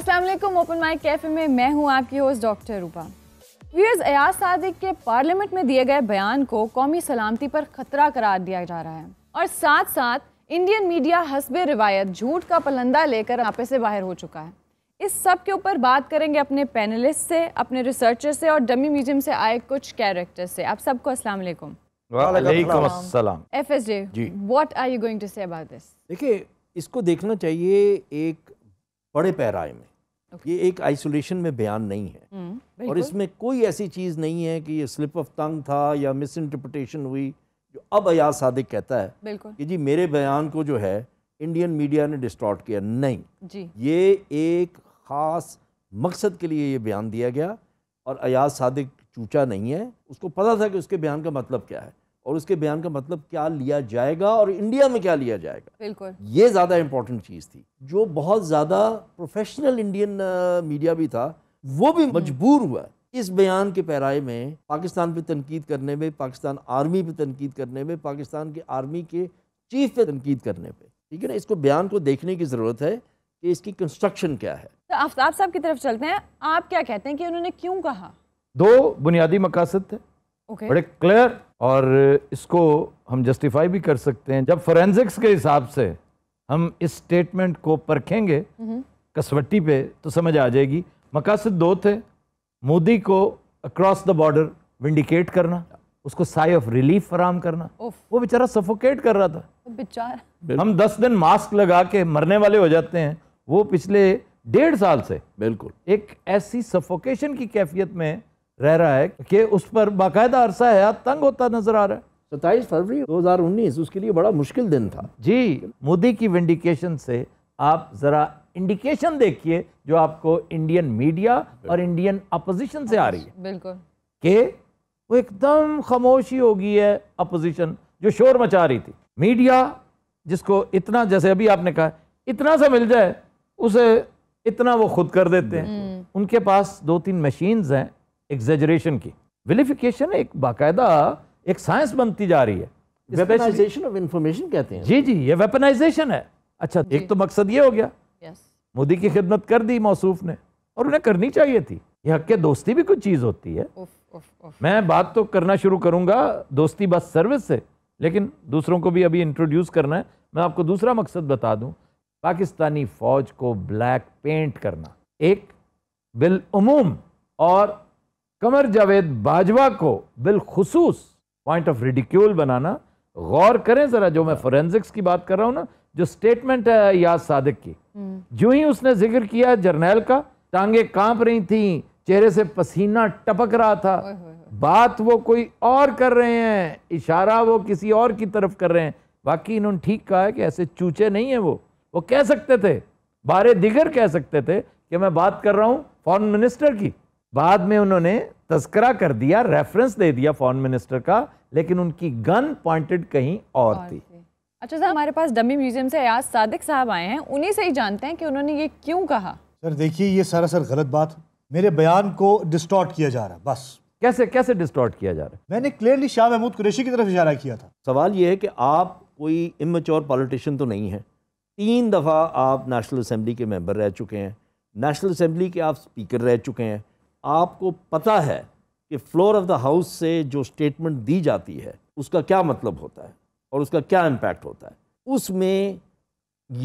अस्सलाम वालेकुम open mic cafe में मैं हूं आपकी होस्ट डॉक्टर रूपा वीरज अयाज सादिक के पार्लियामेंट में दिए गए बयान को कौमी सलामती पर खतरा करार दिया जा रहा है और साथ साथ इंडियन मीडिया हसब रिवायत झूठ का पलंदा लेकर आपे से बाहर हो चुका है इस सब के ऊपर बात करेंगे अपने पैनलिस्ट से अपने रिसर्चर से और डमी म्यूजियम से आए कुछ कैरेक्टर से आप सबको असलम एफ एस डे what are you going to say about this देखिए इसको देखना चाहिए एक बड़े पैराए में ये एक आइसोलेशन में बयान नहीं है हम्म, और इसमें कोई ऐसी चीज़ नहीं है कि ये स्लिप ऑफ टंग था या मिस इंटरप्रटेशन हुई जो अब अयाज सादिक कहता है कि जी मेरे बयान को जो है इंडियन मीडिया ने डिस्टॉर्ट किया नहीं जी। ये एक ख़ास मकसद के लिए ये बयान दिया गया और अयाज सादिक चूचा नहीं है उसको पता था कि उसके बयान का मतलब क्या है और उसके बयान का मतलब क्या लिया जाएगा और इंडिया में क्या लिया जाएगा बिल्कुल ये ज़्यादा इंपॉर्टेंट चीज़ थी जो बहुत ज़्यादा प्रोफेशनल इंडियन मीडिया भी था वो भी हम्म। मजबूर हुआ इस बयान के पैराए में पाकिस्तान पर तनकीद करने में पाकिस्तान आर्मी पर तनकीद करने में पाकिस्तान के आर्मी के चीफ पे तनकीद करने पे ठीक है ना इसको बयान को देखने की ज़रूरत है कि इसकी कंस्ट्रक्शन क्या है तो आफ्ताब साहब की तरफ चलते हैं आप क्या कहते हैं कि उन्होंने क्यों कहा दो बुनियादी मकासद थे okay. बड़े क्लियर और इसको हम जस्टिफाई भी कर सकते हैं जब फोरेंसिक्स के हिसाब से हम इस स्टेटमेंट को परखेंगे mm-hmm. कसवट्टी पे तो समझ आ जाएगी मकासद दो थे मोदी को अक्रॉस द बॉर्डर विंडिकेट करना उसको साई ऑफ रिलीफ फराम करना वो बेचारा सफोकेट कर रहा था बेचारा हम दस दिन मास्क लगा के मरने वाले हो जाते हैं वो पिछले डेढ़ साल से बिल्कुल एक ऐसी सफोकेशन की कैफियत में रह रहा है कि उस पर बाकायदा अरसा हयात तंग होता नजर आ रहा है सत्ताईस फरवरी 2019 उसके लिए बड़ा मुश्किल दिन था जी मोदी की विंडिकेशन से आप ज़रा इंडिकेशन देखिए जो आपको इंडियन मीडिया और इंडियन अपोजिशन से आ रही है बिल्कुल वो एकदम खामोशी हो गई है अपोजिशन जो शोर मचा रही थी मीडिया जिसको इतना जैसे अभी आपने कहा इतना सा मिल जाए उसे इतना वो खुद कर देते हैं हम्म। उनके पास दो तीन मशीन्स हैं एग्जेजरेशन की विलिफिकेशन एक बाकायदा एक साइंस बनती जा रही है वेपनाइजेशन ऑफ इंफॉर्मेशन कहते हैं जी जी ये वेपनाइजेशन है अच्छा एक तो मकसद ये हो गया yes. मोदी की खिदमत कर दी मौसूफ ने और उन्हें करनी चाहिए थी ये हक के दोस्ती भी कुछ चीज़ होती है उफ, उफ, उफ। मैं बात तो करना शुरू करूंगा दोस्ती बस सर्विस से लेकिन दूसरों को भी अभी इंट्रोड्यूस करना है मैं आपको दूसरा मकसद बता दूं पाकिस्तानी फ़ौज को ब्लैक पेंट करना एक बिलूम और कमर जावेद बाजवा को बिलखसूस पॉइंट ऑफ रिडिक्यूल बनाना गौर करें ज़रा जो मैं फोरेंसिक्स की बात कर रहा हूँ ना जो स्टेटमेंट है याद सादिक की हम्म। जो ही उसने जिक्र किया जर्नैल का टांगे कांप रही थी चेहरे से पसीना टपक रहा था बात वो कोई और कर रहे हैं इशारा वो किसी और की तरफ कर रहे हैं बाकी इन्होंने ठीक कहा है कि ऐसे चूचे नहीं है वो वो कह सकते थे बारे दिगर कह सकते थे कि मैं बात कर रहा हूँ फॉरन मिनिस्टर की बाद में उन्होंने तस्करा कर दिया रेफरेंस दे दिया फॉरन मिनिस्टर का लेकिन उनकी गन पॉइंटेड कहीं और, थी अच्छा सर हमारे पास डमी म्यूजियम से आज सादिक साहब आए हैं उन्हीं से ही जानते हैं कि उन्होंने ये क्यों कहा सर देखिए ये सारा सर गलत बात मेरे बयान को डिस्टॉर्ट किया जा रहा है बस कैसे कैसे डिस्टॉर्ट किया जा रहा है मैंने क्लियरली शाह महमूद कुरेशी की तरफ इशारा किया था सवाल ये है कि आप कोई इमेच्योर पॉलिटिशियन तो नहीं है तीन दफ़ा आप नेशनल असम्बली के मेम्बर रह चुके हैं नेशनल असम्बली के आप स्पीकर रह चुके हैं आपको पता है कि फ्लोर ऑफ द हाउस से जो स्टेटमेंट दी जाती है उसका क्या मतलब होता है और उसका क्या इम्पैक्ट होता है उसमें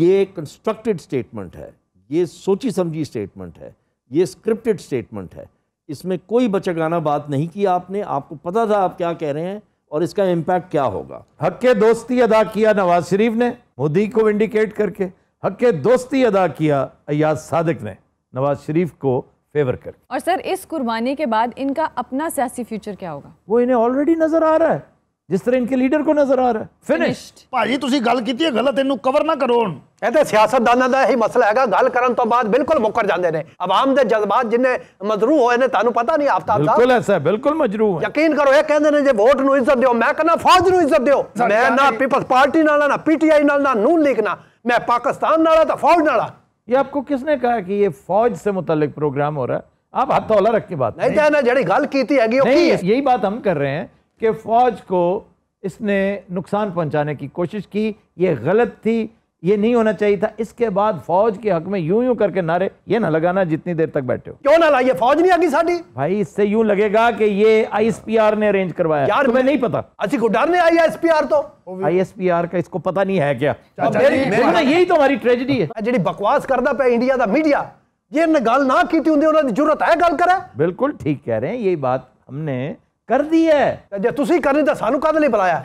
ये कंस्ट्रक्टेड स्टेटमेंट है ये सोची समझी स्टेटमेंट है ये स्क्रिप्टेड स्टेटमेंट है इसमें कोई बचगाना बात नहीं की आपने आपको पता था आप क्या कह रहे हैं और इसका इम्पैक्ट क्या होगा हक के दोस्ती अदा किया नवाज शरीफ ने मोदी को इंडिकेट करके हक के दोस्ती अदा किया अयाज सादिक ने नवाज शरीफ को फेवर कर और सर इस कुर्बानी के बाद इनका अपना सियासी फ्यूचर क्या होगा वो इन्हें ऑलरेडी नजर आ रहा है ਜਿਸ ਤਰ੍ਹਾਂ ਇਨਕੇ ਲੀਡਰ ਕੋ ਨਜ਼ਰ ਆ ਰਿਹਾ ਫਿਨਿਸ਼ਡ ਭਾਜੀ ਤੁਸੀਂ ਗੱਲ ਕੀਤੀ ਹੈ ਗਲਤ ਇਹਨੂੰ ਕਵਰ ਨਾ ਕਰੋ ਇਹ ਤਾਂ ਸਿਆਸਤਦਾਨਾਂ ਦਾ ਹੀ ਮਸਲਾ ਹੈਗਾ ਗੱਲ ਕਰਨ ਤੋਂ ਬਾਅਦ ਬਿਲਕੁਲ ਮੁੱਕਰ ਜਾਂਦੇ ਨੇ ਆਵਾਮ ਦੇ ਜਜ਼ਬਾਤ ਜਿੰਨੇ ਮਜਰੂ ਹੋਏ ਨੇ ਤੁਹਾਨੂੰ ਪਤਾ ਨਹੀਂ ਆਫਤਾਬ ਦਾ ਬਿਲਕੁਲ ਐਸਾ ਬਿਲਕੁਲ ਮਜਰੂ ਹੈ ਯਕੀਨ ਕਰੋ ਇਹ ਕਹਿੰਦੇ ਨੇ ਜੇ ਵੋਟ ਨੂੰ ਇੱਜ਼ਤ ਦਿਓ ਮੈਂ ਕਹਿੰਦਾ ਫੌਜ ਨੂੰ ਇੱਜ਼ਤ ਦਿਓ ਮੈਂ ਨਾ ਪੀਪਲਸ ਪਾਰਟੀ ਨਾਲ ਨਾ ਪੀਟੀਆਈ ਨਾਲ ਨਾ ਨੂਨ ਲੀਗ ਨਾਲ ਮੈਂ ਪਾਕਿਸਤਾਨ ਨਾਲ ਤਾਂ ਫੌਜ ਨਾਲ ये आपको किसने कहा कि ये फौज से मुतलिक प्रोग्राम हो रहा है आप हथौला तो रख के बात नहीं तो नहीं।, जड़ी गल की थी नहीं यही बात हम कर रहे हैं कि फौज को इसने नुकसान पहुंचाने की कोशिश की ये गलत थी ये नहीं होना चाहिए था इसके बाद फौज के हक में यूं यूं करके नारे ये ना लगाना जितनी देर तक बैठे हो क्यों ना लाइए फौज नहीं आ गई साड़ी भाई इससे यूं लगेगा कि ये आईएसपीआर ने अरेंज करवाया यार तुम्हें नहीं पता अच्छी गुडार ने आईएसपीआर तो आईएसपीआर का इसको पता नहीं है क्या यही तो हमारी ट्रेजिडी है जी बकवास करता पा इंडिया का मीडिया ये गल ना की उन्होंने जरूरत है गल करे बिल्कुल ठीक कह रहे हैं यही बात हमने कर दी है जब तुम करनी तो सानू कद नहीं बुलाया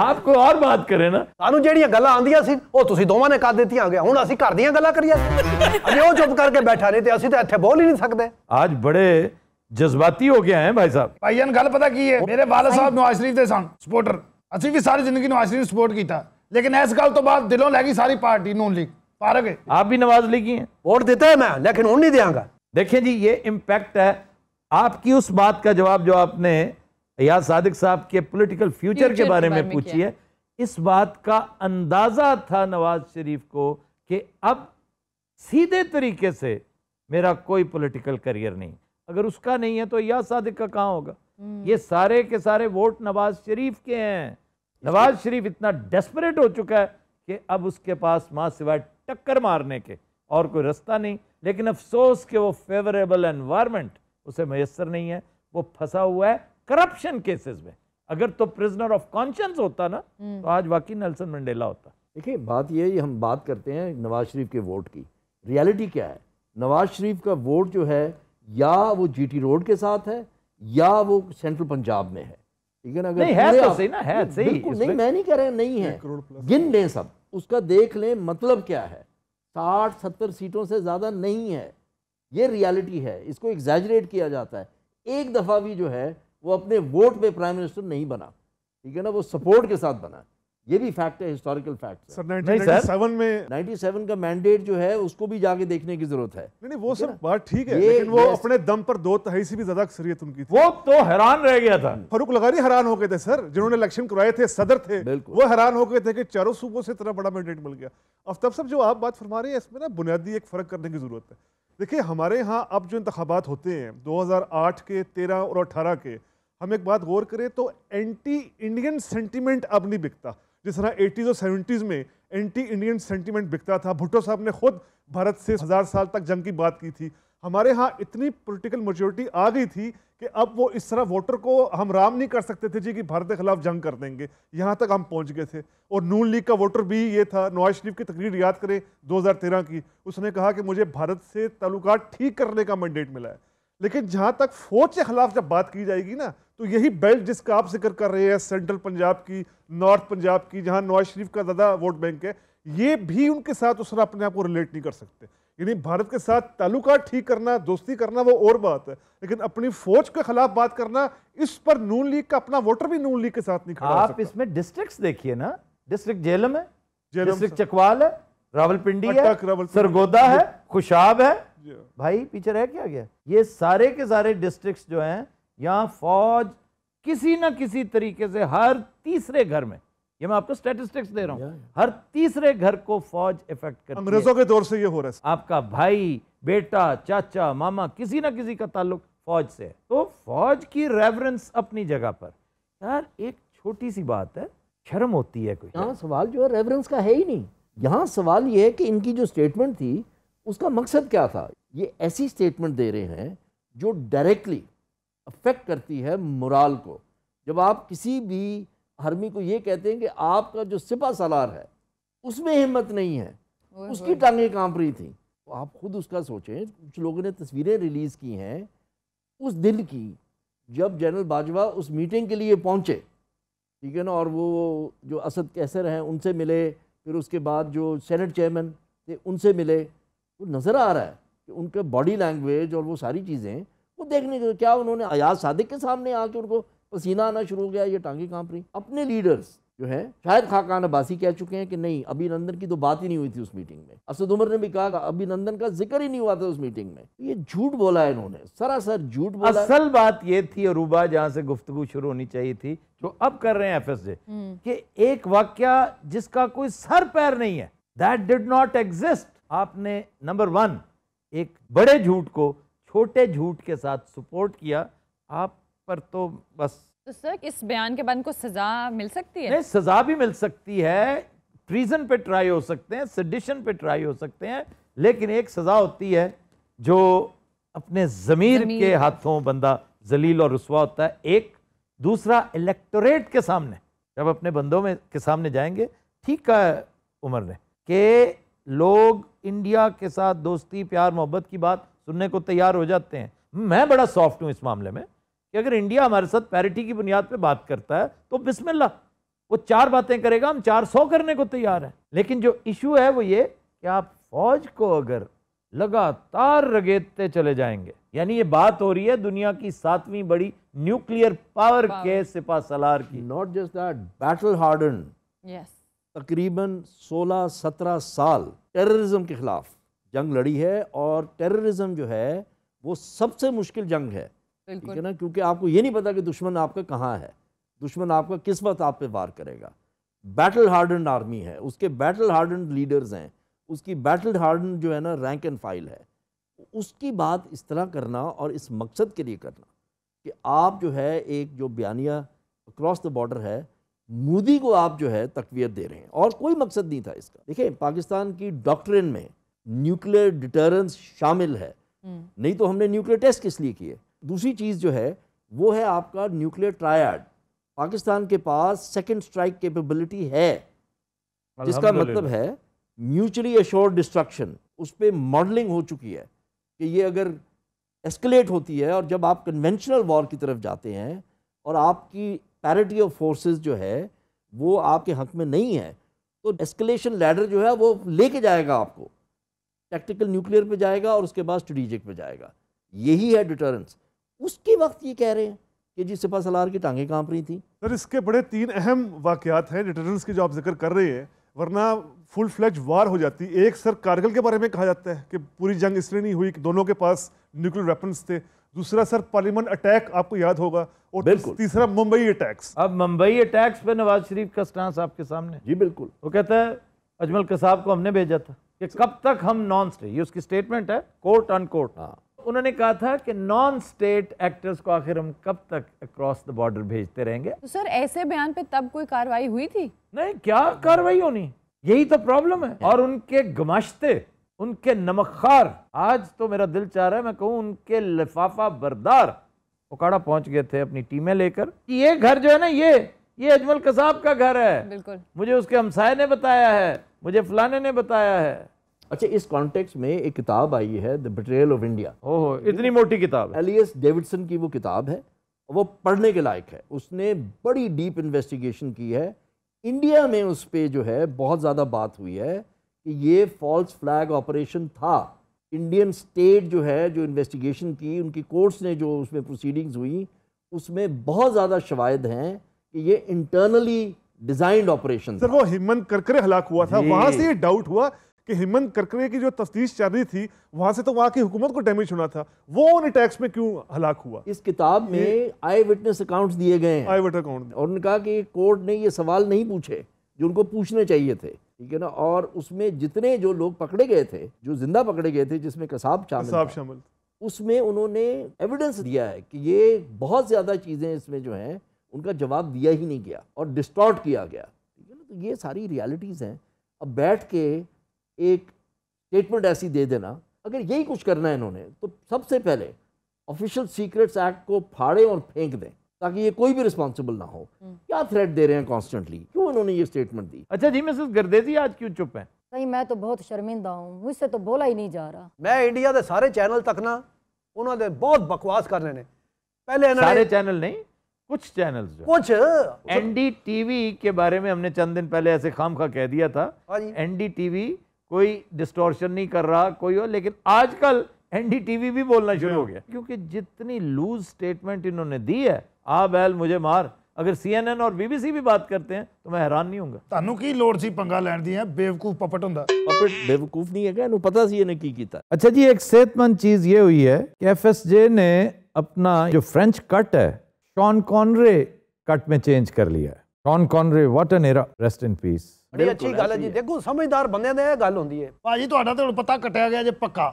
ਆਪ ਕੋਈ ਹੋਰ ਬਾਤ ਕਰੇ ਨਾ ਸਾਨੂੰ ਜਿਹੜੀਆਂ ਗੱਲਾਂ ਆਂਦੀਆਂ ਸੀ ਉਹ ਤੁਸੀਂ ਦੋਵਾਂ ਨੇ ਕਰ ਦਿੱਤੀਆਂ ਗਿਆ ਹੁਣ ਅਸੀਂ ਘਰ ਦੀਆਂ ਗੱਲਾਂ ਕਰੀਏ ਅਜੇ ਉਹ ਚੁੱਪ ਕਰਕੇ ਬੈਠਾ ਨੇ ਤੇ ਅਸੀਂ ਤਾਂ ਇੱਥੇ ਬੋਲ ਹੀ ਨਹੀਂ ਸਕਦੇ ਅੱਜ ਬੜੇ ਜਜ਼ਬਾਤੀ ਹੋ ਗਿਆ ਹੈ ਭਾਈ ਸਾਹਿਬ ਭਾਈਆਂ ਗੱਲ ਪਤਾ ਕੀ ਹੈ ਮੇਰੇ ਵਾਲਾ ਸਾਹਿਬ ਨਵਾਜ਼ ਸ਼ਰੀਫ ਦੇ ਸਨ ਸਪੋਰਟਰ ਅਸੀਂ ਵੀ ਸਾਰੀ ਜ਼ਿੰਦਗੀ ਨਵਾਜ਼ ਸ਼ਰੀਫ ਨੂੰ ਸਪੋਰਟ ਕੀਤਾ ਲੇਕਿਨ ਇਸ ਗੱਲ ਤੋਂ ਬਾਅਦ ਦਿਲੋਂ ਲੈ ਗਈ ਸਾਰੀ ਪਾਰਟੀ ਨੂਨ ਲੀਗ पार गए आप भी नवाज लीगी हैं वोट देता है मैं लेकिन वोट नहीं देंगे देखें जी ये इम्पैक्ट है आपकी उस बात का जवाब जो आपने या सादिक साहब के पॉलिटिकल फ्यूचर, फ्यूचर के बारे, बारे में पूछी है इस बात का अंदाज़ा था नवाज शरीफ को कि अब सीधे तरीके से मेरा कोई पॉलिटिकल करियर नहीं अगर उसका नहीं है तो या सादिक का कहाँ होगा हम्म। ये सारे के सारे वोट नवाज शरीफ के हैं नवाज शरीफ इतना डेस्परेट हो चुका है कि अब उसके पास माँ सिवाय टक्कर मारने के और कोई रास्ता नहीं लेकिन अफसोस के वो फेवरेबल एनवायरमेंट उसे मैसर नहीं है वो फंसा हुआ है करप्शन केसेस में अगर तो प्रिजनर ऑफ कॉन्शियंस होता ना हम्म। तो आज वाकई नेल्सन मंडेला होता देखिए बात ये हम बात करते हैं नवाज शरीफ के वोट की रियलिटी क्या है नवाज शरीफ का वोट जो है या वो जीटी रोड के साथ है या वो सेंट्रल पंजाब में है ठीक है ना अगर नहीं है तो सही ना है सही नहीं मैं नहीं कह रहा नहीं है गिन लें सब उसका देख लें मतलब क्या है साठ सत्तर सीटों से ज़्यादा नहीं है ये रियलिटी है इसको एग्जैजरेट किया जाता है एक दफ़ा भी जो है वो अपने वोट पे प्राइम मिनिस्टर नहीं बना ठीक है ना वो सपोर्ट के साथ बना ये भी फैक्ट है historical fact sir ninety seven में नाइनटी सेवन का मैंडेट जो है उसको भी जाके देखने की जरूरत है नहीं नहीं वो सब बात ठीक है लेकिन वो अपने दम पर दो तहाई से भी ज्यादा अक्सरियत उनकी थी। वो तो हैरान रह गया था फरूक लगारी हैरान हो गए थे सर जिन्होंने इलेक्शन करवाए थे सदर थे वो हैरान हो गए थे कि चारों सूबों से इतना बड़ा मैंडेट मिल गया अफ्ताब साहब जो आप बात फरमा रहे हैं इसमें ना बुनियादी एक फर्क करने की जरूरत है देखिए हमारे यहाँ अब जो इंतबात होते हैं 2008 के तेरह और अठारह के हम एक बात गौर करें तो एंटी इंडियन सेंटीमेंट अब नहीं बिकता जिस तरह एटीज़ और सेवेंटीज़ में एंटी इंडियन सेंटीमेंट बिकता था भुट्टो साहब ने खुद भारत से हज़ार साल तक जंग की बात की थी हमारे यहाँ इतनी पॉलिटिकल मेजोरिटी आ गई थी कि अब वो इस तरह वोटर को हम राम नहीं कर सकते थे जी कि भारत के खिलाफ जंग कर देंगे यहाँ तक हम पहुँच गए थे और नून लीग का वोटर भी ये था नवाज शरीफ की तकरीर याद करें 2013 की उसने कहा कि मुझे भारत से ताल्लुकात ठीक करने का मैंडेट मिला है लेकिन जहां तक फौज के खिलाफ जब बात की जाएगी ना तो यही बेल्ट जिसका आप जिक्र कर रहे हैं सेंट्रल पंजाब की नॉर्थ पंजाब की जहां नवाज शरीफ का ज़्यादा वोट बैंक है ये भी उनके साथ उस तरह अपने आप को रिलेट नहीं कर सकते यानी भारत के साथ ताल्लुका ठीक करना दोस्ती करना वो और बात है लेकिन अपनी फौज के खिलाफ बात करना इस पर नून लीग का अपना वोटर भी नून लीग के साथ नहीं खड़ा आप इसमें डिस्ट्रिक्ट देखिए ना डिस्ट्रिक्ट जेलम है डिस्ट्रिक्ट चकवाल है रावलपिंडी है सरगोदा है खुशाब है भाई पीछे रह क्या गया ये सारे के सारे डिस्ट्रिक्ट जो है यहाँ फौज किसी ना किसी तरीके से हर तीसरे घर में ये मैं आपको स्टेटिस्टिक्स दे रहा हूँ हर तीसरे घर को फौज इफेक्ट कर अंग्रेजों के दौर से ये हो रहा है आपका भाई बेटा चाचा मामा किसी ना किसी का ताल्लुक फौज से है तो फौज की रेवरेंस अपनी जगह पर यार एक छोटी सी बात है शर्म होती है कोई यहाँ सवाल जो है रेवरेंस का है ही नहीं यहाँ सवाल ये है कि इनकी जो स्टेटमेंट थी उसका मकसद क्या था ये ऐसी स्टेटमेंट दे रहे हैं जो डायरेक्टली अफेक्ट करती है मुराल को जब आप किसी भी हर्मी को ये कहते हैं कि आपका जो सिपा सलार है उसमें हिम्मत नहीं है उसकी टांगें कांप रही थी तो आप खुद उसका सोचें कुछ लोगों ने तस्वीरें रिलीज़ की हैं उस दिन की जब जनरल बाजवा उस मीटिंग के लिए पहुँचे ठीक है ना और वो जो असद कैसर हैं उनसे मिले फिर उसके बाद जो सेनेट चेयरमैन थे उनसे मिले वो नज़र आ रहा है कि उनके बॉडी लैंग्वेज और वो सारी चीज़ें वो देखने के क्या उन्होंने अयाज सादिक के सामने आके उनको पसीना आना शुरू हो गया ये टांगे कांप रही अपने लीडर्स जो है शायद खाकान अब्बासी कह चुके हैं कि नहीं अभिनंदन की तो बात ही नहीं हुई थी उस मीटिंग में असद उमर ने भी कहा अभिनंदन का जिक्र ही नहीं हुआ था उस मीटिंग में ये झूठ बोला है इन्होंने सरासर झूठ बोला असल बात ये थी अरूबा जहाँ से गुफ्तु शुरू होनी चाहिए थी जो अब कर रहे हैं एफ एस जे कि एक वाक्य जिसका कोई सर पैर नहीं है दैट डिड नॉट एग्जिस्ट आपने नंबर वन एक बड़े झूठ को छोटे झूठ के साथ सपोर्ट किया आप पर तो बस तो सर इस बयान के बाद को सजा मिल सकती है नहीं सजा भी मिल सकती है ट्रीजन पे ट्राई हो सकते हैं सडिशन पे ट्राई हो सकते हैं लेकिन एक सजा होती है जो अपने जमीर, जमीर के हाथों बंदा जलील और रसवा होता है एक दूसरा इलेक्टोरेट के सामने जब अपने बंदों में के सामने जाएंगे ठीक है उमर ने कि लोग इंडिया के साथ दोस्ती प्यार मोहब्बत की बात सुनने को तैयार हो जाते हैं मैं बड़ा सॉफ्ट हूँ इस मामले में कि अगर इंडिया हमारे साथ पैरिटी की बुनियाद पर बात करता है तो बिस्मिल्ला वो चार बातें करेगा हम चार सौ करने को तैयार हैं लेकिन जो इशू है वो ये कि आप फौज को अगर लगातार रगेते चले जाएंगे यानी ये बात हो रही है दुनिया की सातवीं बड़ी न्यूक्लियर पावर, पावर। के सिपा सलार की not just that battle hardened yes तकरीबन 16-17 साल टेररिज्म के ख़िलाफ़ जंग लड़ी है और टेररिज्म जो है वो सबसे मुश्किल जंग है ठीक है ना क्योंकि आपको ये नहीं पता कि दुश्मन आपका कहाँ है दुश्मन आपका किस वक्त आप पे वार करेगा बैटल हार्डन आर्मी है उसके बैटल हार्डन लीडर्स हैं उसकी बैटल हार्डन जो है ना रैंक एंड फाइल है उसकी बात इस तरह करना और इस मकसद के लिए करना कि आप जो है एक जो बयानिया अक्रॉस द बॉर्डर है मोदी को आप जो है तकवीत दे रहे हैं और कोई मकसद नहीं था इसका देखिए पाकिस्तान की डॉक्ट्रिन में न्यूक्लियर डिटरेंस शामिल है हम्म। नहीं तो हमने न्यूक्लियर टेस्ट किस लिए किए दूसरी चीज़ जो है वो है आपका न्यूक्लियर ट्रायड पाकिस्तान के पास सेकेंड स्ट्राइक केपेबिलिटी है जिसका मतलब है म्यूचुअली अश्योर डिस्ट्रक्शन उस पर मॉडलिंग हो चुकी है कि ये अगर एस्केलेट होती है और जब आप कन्वेंशनल वॉर की तरफ जाते हैं और आपकी पैरिटी ऑफ फोर्सेस जो है वो आपके हक में नहीं है तो एस्केलेशन लैडर जो है वो लेके जाएगा आपको टैक्टिकल न्यूक्लियर पे जाएगा और उसके बाद स्ट्रेटिजिक पे जाएगा यही है डिटरेंस उसके वक्त ये कह रहे हैं कि जी सिपा सलार की टांगें कांप रही थी सर इसके बड़े तीन अहम वाकयात हैं डिटरेंस की जो आप जिक्र कर रहे हैं वरना फुल फ्लैज वार हो जाती एक सर कारगिल के बारे में कहा जाता है कि पूरी जंग इसलिए नहीं हुई कि दोनों के पास न्यूक्लियर वेपन्स थे दूसरा सर पार्लियामेंट अटैक आपको याद होगा और बिल्कुल तीसरा मुंबई अटैक्स अब मुंबई अटैक्स पे नवाज शरीफ का स्टांस आपके सामने जी बिल्कुल वो कहता है अजमल कसाब को हमने भेजा था कि कब तक हम नॉन स्टेट ये उसकी स्टेटमेंट है कोर्ट ऑन कोर्ट उन्होंने कहा था कि नॉन स्टेट एक्टर्स को आखिर हम कब तक अक्रॉस द बॉर्डर भेजते रहेंगे तो सर ऐसे बयान पे तब कोई कार्रवाई हुई थी नहीं क्या कार्रवाई होनी यही तो प्रॉब्लम है और उनके गमाशते उनके नमखार आज तो मेरा दिल चाह रहा है मैं कहूँ उनके लिफाफा बरदार उकाड़ा पहुंच गए थे अपनी टीमें लेकर कि ये घर जो है ना ये ये अजमल कसाब का घर है बिल्कुल मुझे उसके हमसाय ने बताया है मुझे फलाने ने बताया है अच्छा इस कॉन्टेक्स में एक किताब आई है द बिट्रेल ऑफ इंडिया ओहो इतनी मोटी किताब एलियस डेविडसन की वो किताब है वो पढ़ने के लायक है उसने बड़ी डीप इन्वेस्टिगेशन की है इंडिया में उस पर जो है बहुत ज़्यादा बात हुई है कि ये फॉल्स फ्लैग ऑपरेशन था इंडियन स्टेट जो है जो इन्वेस्टिगेशन की उनकी कोर्ट्स ने जो उसमें प्रोसीडिंग्स हुई उसमें बहुत ज़्यादा शवायद हैं कि ये इंटरनली डिजाइंड ऑपरेशन सर वो हेमंत करकरे हलाक हुआ था वहां से ये डाउट हुआ कि हेमंत करकरे की जो तफ्तीश चल रही थी वहां से तो वहां की हुकूमत को डैमेज होना था वो उन अटैक्स में क्यों हलाक हुआ इस किताब में आई विटनेस अकाउंट दिए गए हैं आई विटनेस अकाउंट और उन्होंने कहा कि कोर्ट ने ये सवाल नहीं पूछे जो उनको पूछने चाहिए थे ठीक है ना और उसमें जितने जो लोग पकड़े गए थे जो जिंदा पकड़े गए थे जिसमें कसाब शामिल शामिल उसमें उन्होंने एविडेंस दिया है कि ये बहुत ज़्यादा चीज़ें इसमें जो हैं उनका जवाब दिया ही नहीं गया और डिस्टॉर्ट किया गया ठीक है ना तो ये सारी रियालिटीज़ हैं अब बैठ के एक स्टेटमेंट ऐसी दे देना अगर यही कुछ करना है इन्होंने तो सबसे पहले ऑफिशियल सीक्रेट्स एक्ट को फाड़े और फेंक दें ताकि ये कोई भी रिस्पॉन्सिबल ना हो हम्म। क्या थ्रेट दे रहे हैं कॉन्स्टेंटली क्यों उन्होंने ये स्टेटमेंट दी अच्छा जी मिसेस गर्देजी आज क्यों चुप है नहीं मैं तो बहुत शर्मिंदा हूँ मुझसे तो बोला ही नहीं जा रहा मैं इंडिया के सारे चैनल तक ना उन्होंने बहुत बकवास कर रहे पहले सारे चैनल नहीं कुछ चैनल्स जो कुछ एनडीटीवी के बारे में हमने चंद दिन पहले ऐसे खाम खा कह दिया था हाँ जी। एनडीटीवी कोई डिस्टोर्शन नहीं कर रहा कोई और लेकिन आजकल एनडीटीवी भी बोलना शुरू हो गया क्योंकि जितनी लूज स्टेटमेंट इन्होंने दी है आ बैल मुझे मार अगर सीएनएन और बीबीसी भी बात करते हैं तो मैं हैरान नहीं हूंगा तानू की लोड सी पंगा लैंड दी है बेवकूफ पपट हुंदा पपट बेवकूफ नहीं है पता सी इन्हें की कीता अच्छा जी एक सेहतमंद चीज ये हुई है कि एफएसजे ने अपना जो फ्रेंच कट है शॉन कॉनरे कट में चेंज कर लिया है Sean Connery what an era rest in peace बड़ी अच्छी गल है जी देखो समझदार बंदे ने गल हुंदी है भाई जी तो पता कटया गया जे पक्का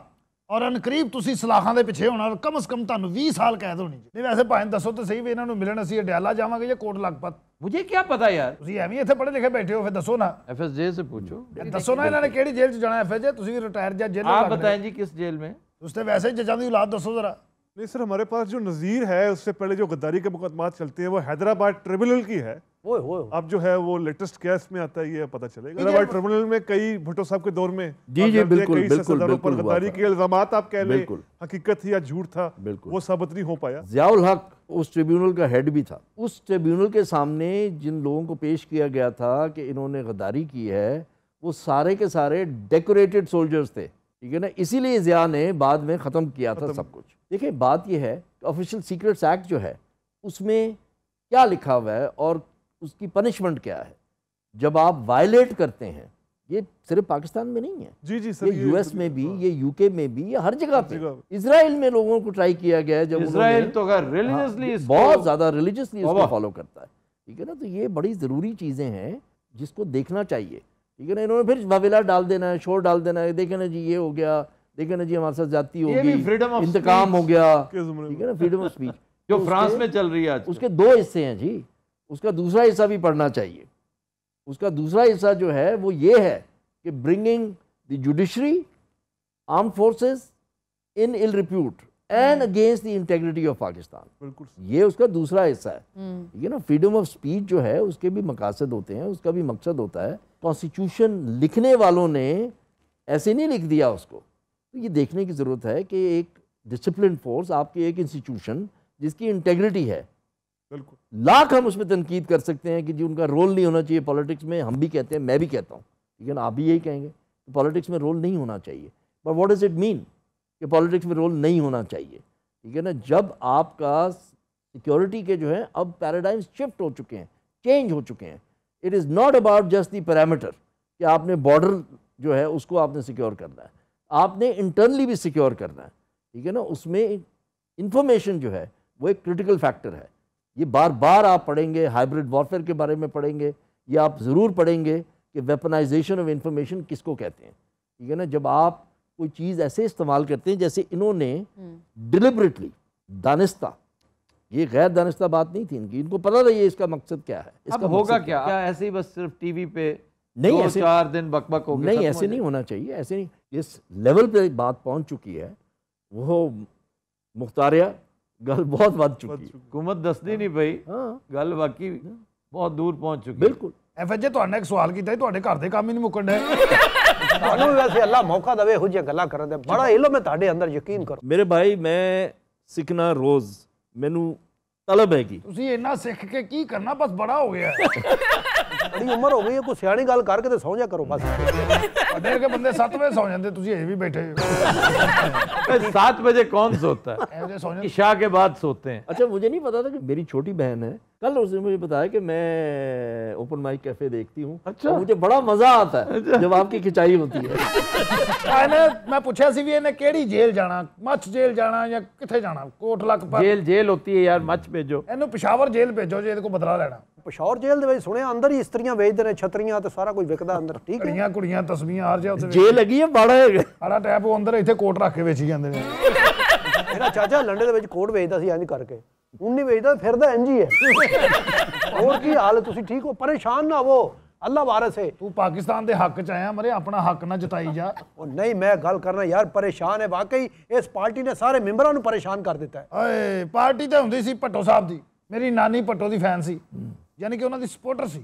और अनकरीब तुम सलाखा के पिछे होना और कम अज कम तुम भी साल कैद होनी जी नहीं वैसे भाई दसो तो सही भी इन्होंने मिलन अभी अडियाला जावे या कोट लागपत मुझे क्या पता यार एवं इतने पढ़े लिखे बैठे हो फिर दसो ना एफ एस जे से पूछो दसो ना इन्होंने कि जेल चुना एफ एस जे तुम रिटायर जा जेल बताए जी किस जेल में उससे वैसे ही जजा की औलाद दसो जरा नहीं सर हमारे पास जो नज़ीर है उससे पहले जो गद्दारी के मुकदमा चलते हैं वो हैदराबाद ट्रिब्यूनल की है वो वो अब जो है वो लेटेस्ट केस में आता है ये पता चलेगा ट्रिब्यूनल में कई भुट्टो साहब के दौर में जी जी बिल्कुल बिल्कुल बिल्कुल गद्दारी के इल्जाम आप कह लें हकीकत या झूठ था बिल्कुल वो साबित नहीं हो पाया जियाउल हक उस ट्रिब्यूनल का हेड भी था उस ट्रिब्यूनल के सामने जिन लोगों को पेश किया गया था कि इन्होंने गद्दारी की है वो सारे के सारे डेकोरेटेड सोल्जर्स थे ठीक है ना इसीलिए ज़िया ने बाद में ख़त्म किया था सब कुछ देखिए बात यह है कि ऑफिशियल सीक्रेट्स एक्ट जो है उसमें क्या लिखा हुआ है और उसकी पनिशमेंट क्या है जब आप वायलेट करते हैं ये सिर्फ पाकिस्तान में नहीं है जी जी सर ये यूएस में भी हाँ। ये यूके में भी ये हर जगह पे इसराइल में लोगों को ट्राई किया गया है जब इसराइल तो अगर रिलीजियसली हाँ, बहुत ज़्यादा रिलीजियसली इसको फॉलो करता है ठीक है ना तो ये बड़ी ज़रूरी चीज़ें हैं जिसको देखना चाहिए ठीक है ना इन्होंने फिर बवेला डाल देना है शोर डाल देना है देखे ना जी ये हो गया देखे ना जी हमारे साथ जाती होगी इंतकाम हो गया ठीक है ना फ्रीडम ऑफ स्पीच जो तो फ्रांस में चल रही है उसके दो हिस्से हैं जी उसका दूसरा हिस्सा भी पढ़ना चाहिए उसका दूसरा हिस्सा जो है वो ये है कि bringing the judiciary armed forces into ill repute and against the integrity of Pakistan बिल्कुल ये उसका दूसरा हिस्सा है ठीक hmm. है ना फ्रीडम ऑफ स्पीच जो है उसके भी मकासद होते हैं उसका भी मकसद होता है कॉन्स्टिट्यूशन लिखने वालों ने ऐसे नहीं लिख दिया उसको तो ये देखने की ज़रूरत है कि एक डिसिप्लिन फोर्स आपकी एक इंस्टीट्यूशन जिसकी इंटेग्रिटी है बिल्कुल लाख हम उसमें तनकीद कर सकते हैं कि जी उनका रोल नहीं होना चाहिए पॉलिटिक्स में हम भी कहते हैं मैं भी कहता हूँ लेकिन आप भी यही कहेंगे पॉलिटिक्स में रोल नहीं होना चाहिए but what is it mean कि पॉलिटिक्स में रोल नहीं होना चाहिए ठीक है ना जब आपका सिक्योरिटी के जो है अब पैराडाइम शिफ्ट हो चुके हैं चेंज हो चुके हैं it is not about just the parameter कि आपने बॉर्डर जो है उसको आपने सिक्योर करना है आपने इंटरनली भी सिक्योर करना है ठीक है ना उसमें इंफॉर्मेशन जो है वो एक क्रिटिकल फैक्टर है ये बार बार आप पढ़ेंगे हाइब्रिड वॉरफेयर के बारे में पढ़ेंगे ये आप ज़रूर पढ़ेंगे कि वेपनाइजेशन ऑफ इंफॉर्मेशन किसको कहते हैं ठीक है ना जब आप कोई चीज़ ऐसे इस्तेमाल करते हैं जैसे इन्होंने डिलिबरेटली हम्म। दानिस्ता ये गैर दानिस्ता बात नहीं थी इनकी इनको पता था ये इसका मकसद क्या है इसका होगा क्या? क्या ऐसे ही बस सिर्फ टीवी पे नहीं ऐसे चार दिन बक हो नहीं ऐसे नहीं होना चाहिए ऐसे नहीं जिस लेवल पे बात पहुंच चुकी है वो मुख्तारिया गल बहुत बद चुकी हुकूमत दसदी नहीं पई गल बाकी ਬਹੁਤ ਦੂਰ ਪਹੁੰਚ ਚੁੱਕੀ ਬਿਲਕੁਲ ਐਫਐਜੇ ਤੁਹਾਨੂੰ ਇੱਕ ਸਵਾਲ ਕੀਤਾ ਤੁਹਾਡੇ ਘਰ ਦੇ ਕੰਮ ਹੀ ਨਹੀਂ ਮੁੱਕਣ ਦੇ ਤੁਹਾਨੂੰ ਵੈਸੇ ਅੱਲਾ ਮੌਕਾ ਦੇਵੇ ਇਹੋ ਜਿਹੀਆਂ ਗੱਲਾਂ ਕਰਨ ਦਾ ਬੜਾ ਇਲਮ ਹੈ ਤੁਹਾਡੇ ਅੰਦਰ ਯਕੀਨ ਕਰੋ ਮੇਰੇ ਭਾਈ ਮੈਂ ਸਿੱਖਣਾ ਰੋਜ਼ ਮੈਨੂੰ ਤਲਬ ਹੈਗੀ ਤੁਸੀਂ ਇੰਨਾ ਸਿੱਖ ਕੇ ਕੀ ਕਰਨਾ ਬਸ ਬੜਾ ਹੋ ਗਿਆ ਬੜੀ ਉਮਰ ਹੋ ਗਈ ਹੈ ਕੋਈ ਸਿਆਣੀ ਗੱਲ ਕਰਕੇ ਤੇ ਸੌਂ ਜਾ ਕਰੋ ਬਸ ਵੱਡੇ ਕੇ ਬੰਦੇ 7 ਵਜੇ ਸੌਂ ਜਾਂਦੇ ਤੁਸੀਂ ਅਜੇ ਵੀ ਬੈਠੇ हो 7 बजे कौन सोता है ईशा के बाद सोते हैं अच्छा मुझे नहीं पता था कि मेरी छोटी बहन है कल उसने मुझे बताया कि मैं ओपन माइक कैफे देखती हूँ अच्छा मुझे बड़ा मजा आता है अच्छा। जब आपकी खिंचाई होती है मैं पूछा सी भी इन्हें केड़ी जेल जाना मच जेल जाना या किथे जाना कोटला जेल जेल होती है यार मच भेजो इन्हें पिशावर जेल भेजो जे को बदला लेना पिशावर जेल दे सुने अंदर ही इस ਕੁੜੀਆਂ ਵੇਚਦੇ ਨੇ ਛਤਰੀਆਂ ਤੇ ਸਾਰਾ ਕੁਝ ਵਿਕਦਾ ਅੰਦਰ ਠੀਕ ਹੈ ਕੁੜੀਆਂ ਕੁੜੀਆਂ ਤਸਵੀਆਂ ਹਰ ਜਾ ਉੱਥੇ ਜੇ ਲੱਗੀ ਹੈ ਬੜਾ ਹੈਗਾ ਸਾਡਾ ਟੈਪ ਉਹ ਅੰਦਰ ਇੱਥੇ ਕੋਟ ਰੱਖ ਕੇ ਵੇਚੀ ਜਾਂਦੇ ਨੇ ਮੇਰਾ ਚਾਚਾ ਲੰਡੇ ਦੇ ਵਿੱਚ ਕੋਟ ਵੇਚਦਾ ਸੀ ਇੰਜ ਕਰਕੇ ਹੁਣ ਨਹੀਂ ਵੇਚਦਾ ਫਿਰਦਾ ਇੰਜ ਹੀ ਹੈ ਹੋਰ ਕੀ ਹਾਲ ਤੁਸੀਂ ਠੀਕ ਹੋ ਪਰੇਸ਼ਾਨ ਨਾ ਹੋ ਅੱਲਾ ਵਾਰਸ ਹੈ ਤੂੰ ਪਾਕਿਸਤਾਨ ਦੇ ਹੱਕ ਚ ਆਇਆ ਮਰੇ ਆਪਣਾ ਹੱਕ ਨਾ ਜਤਾਈ ਜਾ ਉਹ ਨਹੀਂ ਮੈਂ ਗੱਲ ਕਰਨਾ ਯਾਰ ਪਰੇਸ਼ਾਨ ਹੈ ਵਾਕਈ ਇਸ ਪਾਰਟੀ ਨੇ ਸਾਰੇ ਮੈਂਬਰਾਂ ਨੂੰ ਪਰੇਸ਼ਾਨ ਕਰ ਦਿੱਤਾ ਹੈ ਓਏ ਪਾਰਟੀ ਤਾਂ ਹੁੰਦੀ ਸੀ ਪੱਟੋ ਸਾਹਿਬ ਦੀ ਮੇਰੀ ਨਾਨੀ ਪੱਟੋ ਦੀ ਫੈਨ ਸੀ ਯਾਨੀ ਕਿ ਉਹਨਾਂ ਦੀ ਸਪੋਰਟਰ ਸੀ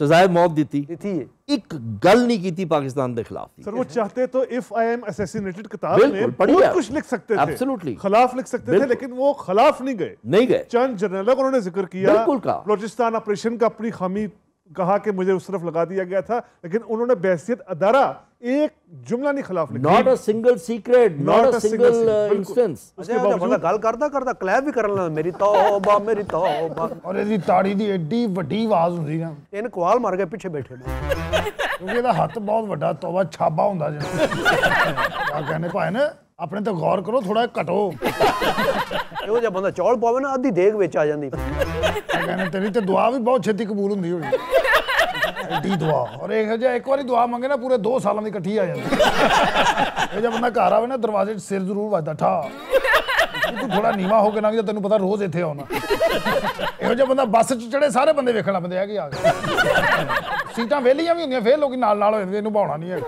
सजाए मौत दी थी, एक गल नहीं की थी पाकिस्तान के खिलाफ सर वो चाहते तो इफ आई एम असैसिनेटेड किताब में बहुत कुछ लिख सकते थे एब्सोल्युटली खिलाफ लिख सकते थे लेकिन वो खिलाफ नहीं गए नहीं गए चंद जनरलों को उन्होंने जिक्र किया बलोचिस्तान ऑपरेशन का अपनी खामी कहा कि मुझे उस तरफ लगा दिया गया था लेकिन उन्होंने बहसियत अदारा एक जुमला नहीं खिलाफ not a single secret not a instance गल करता करता क्लैप भी कर ला मेरी तौबा मेरी तौबा आवाज हुंदी ना इन कवाल मार के पीछे बैठे ने बहुत बड़ा तौबा छाबा हुंदा कहने भाई ने अपने तो गौर करो थोड़ा कटो यो जब बंदा चौल पावे ना आधी देख बेच आ जाती कहने तेरी तो दुआ भी बहुत छेती कबूल हुंदी होगी ਐਡੀ ਦੁਆ ਔਰ ਇਹ ਜੇ ਇੱਕ ਵਾਰੀ ਦੁਆ ਮੰਗੇ ਨਾ ਪੂਰੇ 2 ਸਾਲਾਂ ਦੀ ਇਕੱਠੀ ਆ ਜਾਂਦੀ ਇਹ ਜੇ ਬੰਦਾ ਘਰ ਆਵੇ ਨਾ ਦਰਵਾਜ਼ੇ 'ਚ ਸਿਰ ਜ਼ਰੂਰ ਵੱਜਦਾ ਠਾ ਤੂੰ ਥੋੜਾ ਨੀਵਾ ਹੋ ਕੇ ਲੰਘ ਜਾ ਤੈਨੂੰ ਪਤਾ ਰੋਜ਼ ਇੱਥੇ ਆਉਣਾ ਇਹੋ ਜਿਹਾ ਬੰਦਾ ਬੱਸ 'ਚ ਚੜੇ ਸਾਰੇ ਬੰਦੇ ਵੇਖਣ ਲੱਗ ਪੈਂਦੇ ਆ ਕਿ ਆ ਗਏ ਸੀਟਾਂ ਵਿਹਲੀਆਂ ਵੀ ਹੁੰਦੀਆਂ ਫੇਰ ਲੋਕੀ ਨਾਲ ਨਾਲ ਹੋ ਜਾਂਦੇ ਇਹਨੂੰ ਬਾਉਣਾ ਨਹੀਂ ਹੈ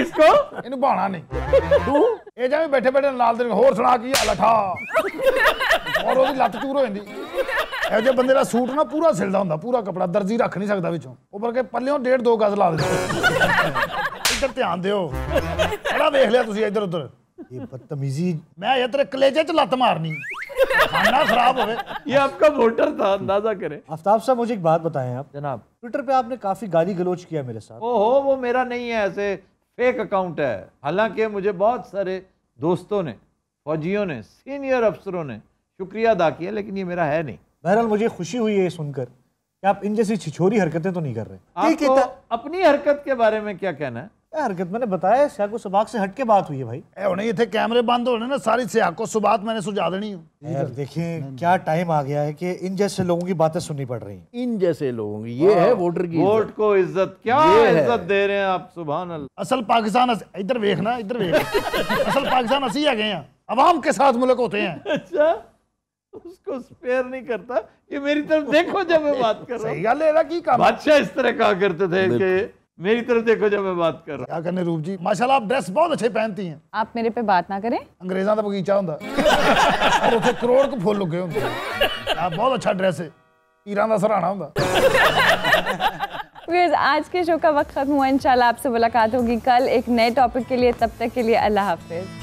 ਇਸ ਕੋ ਇਹਨੂੰ ਬਾਉਣਾ ਨਹੀਂ ਤੂੰ ਇਹ ਜਿਵੇਂ ਬੈਠੇ ਬੈਠੇ ਨਾਲ ਦੇ ਹੋਰ ਸੁਣਾ ਕੀ ਹਾਲ ਠਾ ਔਰ ਉਹਦੀ ਲੱਤ ਚੂਰ ਹੋ ਜਾਂਦੀ ਇਹੋ ਜਿਹੇ ਬੰਦੇ ਦਾ ਸੂਟ ਨਾ ਪੂਰਾ ਸਿਲਦਾ ਹੁੰਦਾ ਪੂਰਾ ਕਪੜਾ ਦਰਜੀ ਰੱਖ ਨਹੀਂ ਸਕਦਾ ਵਿੱਚੋਂ ਉੱਪਰ ਕੇ ਪੱਲਿਓਂ ਡੇਢ ਦੋ ਗਜ਼ ਲਾ ਦਿੰਦੇ ਇੱਧਰ ਧਿਆਨ ਦਿਓ ਬੜਾ ਵੇਖ ਲਿਆ ਤੁਸੀਂ ਇੱਧਰ ਉੱਧਰ ਇਹ ਬਦਤਮੀਜ਼ੀ मैं ये तेरे कलेजे च लत मारनी खाना खराब हो गए ये आपका वोटर था अंदाजा करें आफ्ताब साहब मुझे एक बात बताएं आप जनाब ट्विटर पे आपने काफी गाली गलोच किया मेरे साथ ओहो वो मेरा नहीं है ऐसे फेक अकाउंट है हालांकि मुझे बहुत सारे दोस्तों ने फौजियों ने सीनियर अफसरों ने शुक्रिया अदा किया लेकिन ये मेरा है नहीं बहरहाल मुझे खुशी हुई है सुनकर कि आप इन जैसी छिछोरी हरकतें तो नहीं कर रहे आपको अपनी हरकत के बारे में क्या कहना है क्या हरकत मैंने बताया सियाको सुबाक से हटके बात हुई है भाई उन्हें ये थे कैमरे बंद होने ना सारी सियाको सुबात मैंने सुझा देनी तो देखिए क्या टाइम आ गया है कि इन जैसे लोगों की बातें सुननी पड़ रही है इन जैसे लोगों की ये है वोटर की वोट को इज्जत क्या इज्जत दे रहे हैं आप सुबह असल पाकिस्तान इधर देखना इधर देख असल पाकिस्तान हंसी आ गए हैं अवाम के साथ मुल्क होते हैं अच्छा उसको स्पेयर नहीं करता कि मेरी तरफ देखो जब मैं बात कर रहा हूँ लेना की काम बादशाह इस तरह कहा करते थे कि मेरी तरफ देखो जब मैं बात कर रहा हूँ रूप जी माशाल्लाह आप ड्रेस बहुत अच्छे पहनती हैं आप मेरे पे बात ना करें अंग्रेजा का बगीचा होंगे और उसे करोड़ को फूल लगे होंगे आप बहुत अच्छा ड्रेस है ईरान का सराहना होंगे आज के शो का वक्त खत्म हुआ इंशाल्लाह आपसे मुलाकात होगी कल एक नए टॉपिक के लिए तब तक के लिए अल्लाह हाफिज़